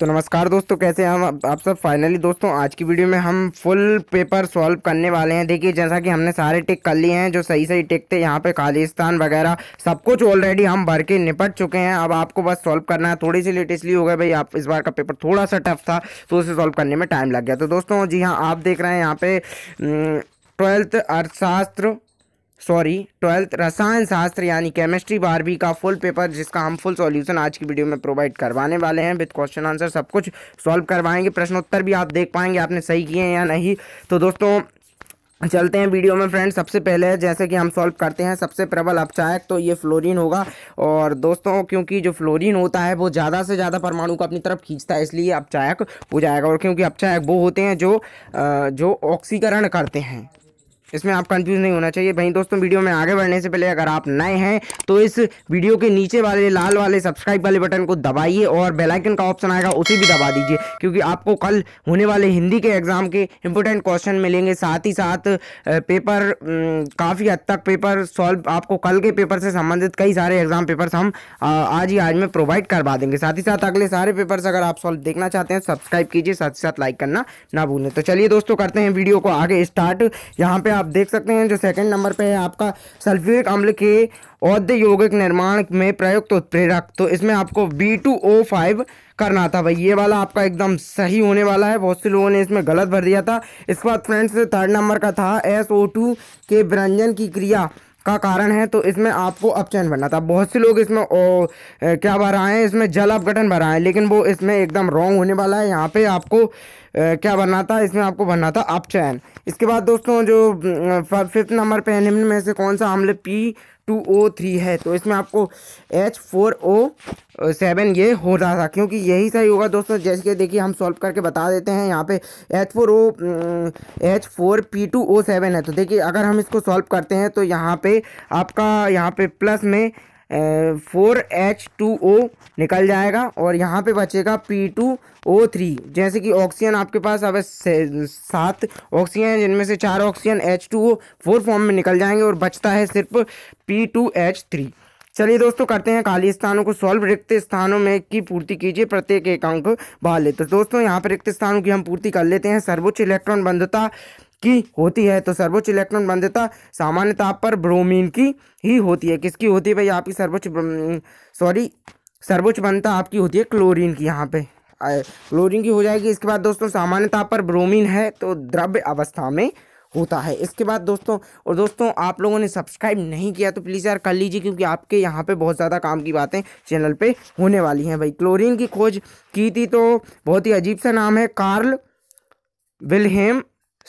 तो नमस्कार दोस्तों कैसे हम आप सब फाइनली दोस्तों आज की वीडियो में हम फुल पेपर सॉल्व करने वाले हैं देखिए जैसा कि हमने सारे टिक कर लिए हैं जो सही सही टिक थे यहाँ पे खालिस्तान वगैरह सब कुछ ऑलरेडी हम भर के निपट चुके हैं अब आपको बस सॉल्व करना है थोड़ी सी लेट इसलिए हो गया भाई आप इस बार का पेपर थोड़ा सा टफ था तो उसे सॉल्व करने में टाइम लग गया तो दोस्तों जी हाँ आप देख रहे हैं यहाँ पे ट्वेल्थ हम्म, अर्थशास्त्र सॉरी ट्वेल्थ रसायन शास्त्र यानी केमिस्ट्री बारहवीं का फुल पेपर जिसका हम फुल सॉल्यूशन आज की वीडियो में प्रोवाइड करवाने वाले हैं विद क्वेश्चन आंसर सब कुछ सॉल्व करवाएंगे प्रश्नोत्तर भी आप देख पाएंगे आपने सही किए हैं या नहीं तो दोस्तों चलते हैं वीडियो में फ्रेंड्स सबसे पहले जैसे कि हम सॉल्व करते हैं सबसे प्रबल अपचायक तो ये फ्लोरीन होगा और दोस्तों क्योंकि जो फ्लोरीन होता है वो ज़्यादा से ज़्यादा परमाणु को अपनी तरफ खींचता है इसलिए अपचायक हो जाएगा और क्योंकि अपचायक वो होते हैं जो जो ऑक्सीकरण करते हैं इसमें आप कंफ्यूज नहीं होना चाहिए भाई दोस्तों वीडियो में आगे बढ़ने से पहले अगर आप नए हैं तो इस वीडियो के नीचे वाले लाल वाले सब्सक्राइब वाले बटन को दबाइए और बेलाइकन का ऑप्शन आएगा उसे भी दबा दीजिए क्योंकि आपको कल होने वाले हिंदी के एग्ज़ाम के इंपॉर्टेंट क्वेश्चन मिलेंगे साथ ही साथ पेपर काफ़ी हद तक पेपर सॉल्व आपको कल के पेपर से संबंधित कई सारे एग्ज़ाम पेपर्स हम आज ही आज में प्रोवाइड करवा देंगे साथ ही साथ अगले सारे पेपर्स अगर आप सॉल्व देखना चाहते हैं सब्सक्राइब कीजिए साथ ही साथ लाइक करना ना भूलें तो चलिए दोस्तों करते हैं वीडियो को आगे स्टार्ट यहाँ पर आप देख सकते हैं जो सेकंड नंबर पे है आपका सल्फ्यूरिक अम्ल के औद्य यौगिक निर्माण में प्रयुक्त उत्प्रेरक तो इसमें आपको बी टू ओ फाइव करना था भाई ये वाला आपका एकदम सही होने वाला है बहुत से लोगों ने इसमें गलत भर दिया था इसके बाद फ्रेंड्स थर्ड नंबर का था एस ओ टू के व्यंजन की क्रिया का कारण है तो इसमें आपको अपचयन भरना था बहुत से लोग इसमें ओ, ए, क्या भर रहे हैं इसमें जल अपघटन भर रहे हैं लेकिन वो इसमें एकदम रॉन्ग होने वाला है यहाँ पे आपको क्या भरना था इसमें आपको भरना था आप चैन इसके बाद दोस्तों जो फिफ्थ नंबर पे निम्न में से कौन सा हमले पी टू ओ थ्री है तो इसमें आपको एच फोर ओ सेवन ये हो रहा था क्योंकि यही सही होगा दोस्तों जैसे कि देखिए हम सॉल्व करके बता देते हैं यहाँ पे H four O H four P two O seven है तो देखिए अगर हम इसको सॉल्व करते हैं तो यहाँ पे आपका यहाँ पे प्लस में फोर एच टू ओ निकल जाएगा और यहाँ पे बचेगा पी टू ओ थ्री जैसे कि ऑक्सीजन आपके पास अब सात ऑक्सीजन हैं जिनमें से चार oxygen H two O four form में निकल जाएंगे और बचता है सिर्फ पी टू एच थ्री चलिए दोस्तों करते हैं खाली स्थानों को सॉल्व रिक्त स्थानों में की पूर्ति कीजिए प्रत्येक एकांक बाहर लेते तो दोस्तों यहाँ पर रिक्त स्थानों की हम पूर्ति कर लेते हैं सर्वोच्च इलेक्ट्रॉन बंधता की होती है तो सर्वोच्च इलेक्ट्रॉन बंधता सामान्य ताप पर ब्रोमीन की ही होती है किसकी होती है भाई आपकी सर्वोच्च सॉरी सर्वोच्च बंधता आपकी होती है क्लोरीन की यहाँ पे क्लोरीन की हो जाएगी इसके बाद दोस्तों सामान्य ताप पर ब्रोमीन है तो द्रव्य अवस्था में होता है इसके बाद दोस्तों और दोस्तों आप लोगों ने सब्सक्राइब नहीं किया तो प्लीज़ यार कर लीजिए क्योंकि आपके यहाँ पे बहुत ज़्यादा काम की बातें चैनल पे होने वाली हैं भाई क्लोरीन की खोज की थी तो बहुत ही अजीब सा नाम है कार्ल विलहेम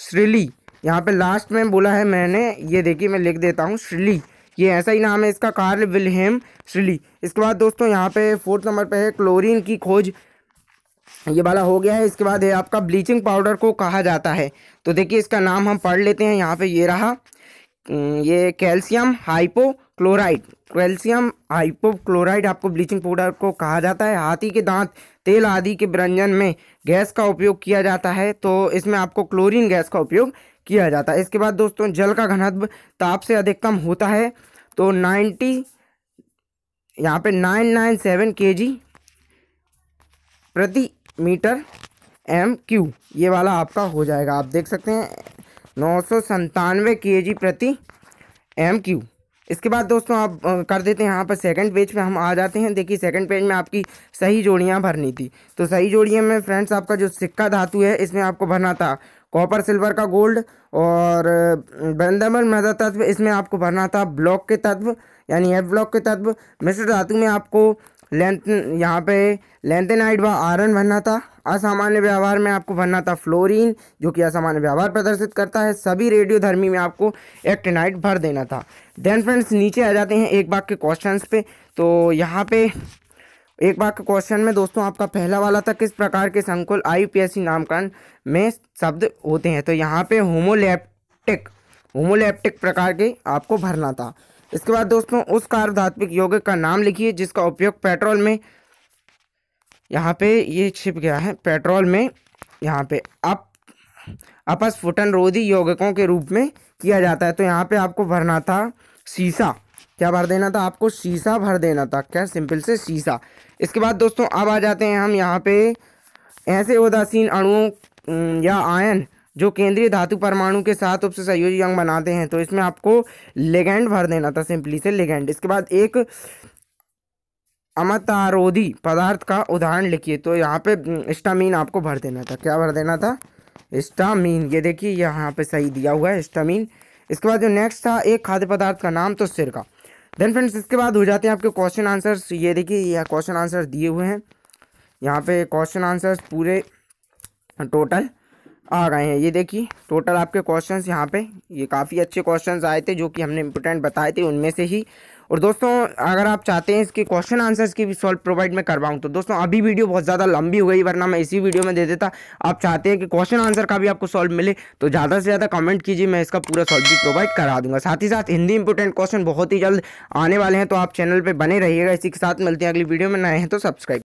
श्रीली यहाँ पे लास्ट में बोला है मैंने ये देखिए मैं लिख देता हूँ श्रीली ये ऐसा ही नाम है इसका कार्ल विलहेम श्रीली इसके बाद दोस्तों यहाँ पे फोर्थ नंबर पे है क्लोरीन की खोज ये वाला हो गया है इसके बाद है आपका ब्लीचिंग पाउडर को कहा जाता है तो देखिए इसका नाम हम पढ़ लेते हैं यहाँ पे ये रहा ये कैल्शियम हाइपोक्लोराइड कैल्शियम हाइपोक्लोराइड आपको ब्लीचिंग पाउडर को कहा जाता है हाथी के दांत तेल आदि के व्यंजन में गैस का उपयोग किया जाता है तो इसमें आपको क्लोरीन गैस का उपयोग किया जाता है इसके बाद दोस्तों जल का घनत्व ताप से अधिकतम होता है तो नाइन्टी यहाँ पे नाइन नाइन सेवन के जी प्रति मीटर एम क्यू ये वाला आपका हो जाएगा आप देख सकते हैं नौ सौ संतानवे के जी प्रति एम क्यू इसके बाद दोस्तों आप कर देते हैं यहाँ पर सेकंड पेज पे हम आ जाते हैं देखिए सेकंड पेज में आपकी सही जोड़ियाँ भरनी थी तो सही जोड़ियाँ में फ्रेंड्स आपका जो सिक्का धातु है इसमें आपको भरना था कॉपर सिल्वर का गोल्ड और बंदमल मृदा तत्व इसमें आपको भरना था ब्लॉक के तत्व यानी एफ ब्लॉक के तत्व मिश्र धातु में आपको लेंथ यहाँ पे लेंथेनाइड व आयरन भरना था असामान्य व्यवहार में आपको भरना था फ्लोरीन जो कि असामान्य व्यवहार प्रदर्शित करता है सभी रेडियोधर्मी में आपको एक्टेनाइट भर देना था देन फ्रेंड्स नीचे आ जाते हैं एक बाग के क्वेश्चन पे तो यहाँ पे एक बाग के क्वेश्चन में दोस्तों आपका पहला वाला था किस प्रकार के संकुल सी नामकरण में शब्द होते हैं तो यहाँ पे होमोलेप्टिक होमोलेप्टिक प्रकार के आपको भरना था इसके बाद दोस्तों उस कार्ब धात्विक यौगिक का नाम लिखिए जिसका उपयोग पेट्रोल में यहाँ पे ये छिप गया है पेट्रोल में यहाँ पे अप अपस्फुटन रोधी यौगिकों के रूप में किया जाता है तो यहाँ पे आपको भरना था शीशा क्या भर देना था आपको शीशा भर देना था क्या सिंपल से शीशा इसके बाद दोस्तों अब आ जाते हैं हम यहाँ पे ऐसे उदासीन अणुओं या आयन जो केंद्रीय धातु परमाणु के साथ उससे संयोजी अंग बनाते हैं तो इसमें आपको लेगेंड भर देना था सिंपली से लेगेंड इसके बाद एक अमतारोधी पदार्थ का उदाहरण लिखिए तो यहाँ पे हम्म, स्टामीन आपको भर देना था क्या भर देना था स्टामीन ये देखिए यहाँ पे सही दिया हुआ है स्टामीन इसके बाद जो नेक्स्ट था एक खाद्य पदार्थ का नाम तो सिरका देन फ्रेंड्स इसके बाद हो जाते हैं आपके क्वेश्चन आंसर्स ये देखिए यह क्वेश्चन आंसर दिए हुए हैं यहाँ पे क्वेश्चन आंसर्स पूरे टोटल आ गए हैं ये देखिए टोटल आपके क्वेश्चंस यहाँ पे ये काफ़ी अच्छे क्वेश्चंस आए थे जो कि हमने इम्पोर्टेंट बताए थे उनमें से ही और दोस्तों अगर आप चाहते हैं इसके क्वेश्चन आंसर्स की भी सॉल्व प्रोवाइड मैं करवाऊँ तो दोस्तों अभी वीडियो बहुत ज़्यादा लंबी हो गई वरना मैं इसी वीडियो में दे देता आप चाहते हैं कि क्वेश्चन आंसर का भी आपको सॉल्व मिले तो ज़्यादा से ज़्यादा कमेंट कीजिए मैं इसका पूरा सॉल्व भी प्रोवाइड करा दूंगा साथ ही साथ हिंदी इंपोर्टेंट क्वेश्चन बहुत ही जल्द आने वाले हैं तो आप चैनल पर बने रहिएगा इसी के साथ मिलते हैं अगली वीडियो में नए हैं तो सब्सक्राइब